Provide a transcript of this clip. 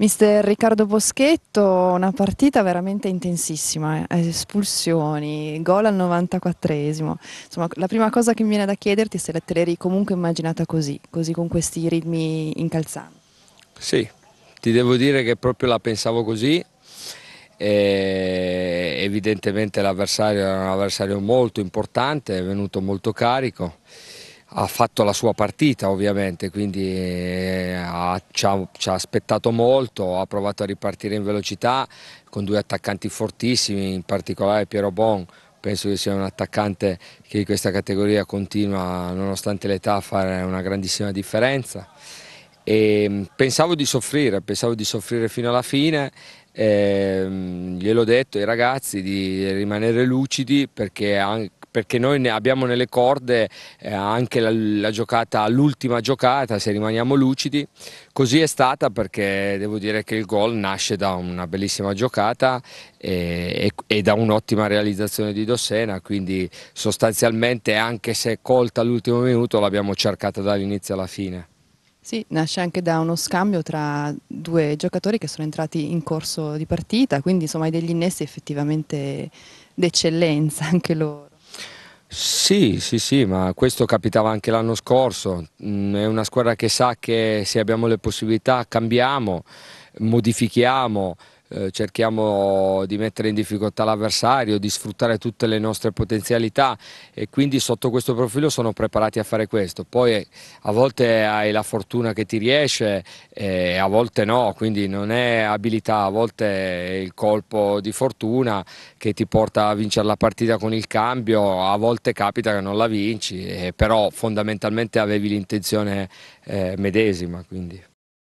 Mister Riccardo Boschetto, una partita veramente intensissima, eh? espulsioni, gol al 94esimo. Insomma, la prima cosa che mi viene da chiederti è se la Teleri comunque immaginata così, così con questi ritmi incalzanti. Sì, ti devo dire che proprio la pensavo così. E evidentemente l'avversario era un avversario molto importante, è venuto molto carico ha fatto la sua partita ovviamente, quindi eh, ha, ci, ha, ci, ha, aspettato molto, ha provato a ripartire in velocità con due attaccanti fortissimi, in particolare Piero Bon, penso che sia un attaccante che in questa categoria continua nonostante l'età a fare una grandissima differenza. E ehm, pensavo di soffrire, pensavo di soffrire fino alla fine, ehm, gliel'ho detto ai ragazzi di rimanere lucidi perché anche perché noi ne abbiamo nelle corde eh, anche la, la giocata, l'ultima giocata, se rimaniamo lucidi, così è stata perché devo dire che il gol nasce da una bellissima giocata e, e, e da un'ottima realizzazione di Dossena, quindi sostanzialmente anche se colta all'ultimo minuto l'abbiamo cercata dall'inizio alla fine. Sì, nasce anche da uno scambio tra due giocatori che sono entrati in corso di partita, quindi insomma hai degli innesti effettivamente d'eccellenza anche loro. Sì, sì, sì, ma questo capitava anche l'anno scorso. Mm, è una squadra che sa che se abbiamo le possibilità cambiamo, modifichiamo, eh, cerchiamo di mettere in difficoltà l'avversario, di sfruttare tutte le nostre potenzialità e quindi sotto questo profilo sono preparati a fare questo. Poi eh, a volte hai la fortuna che ti riesce e a volte no, quindi non è abilità, a volte è il colpo di fortuna che ti porta a vincere la partita con il cambio, a volte capita che non la vinci, eh, però fondamentalmente avevi l'intenzione medesima. Quindi.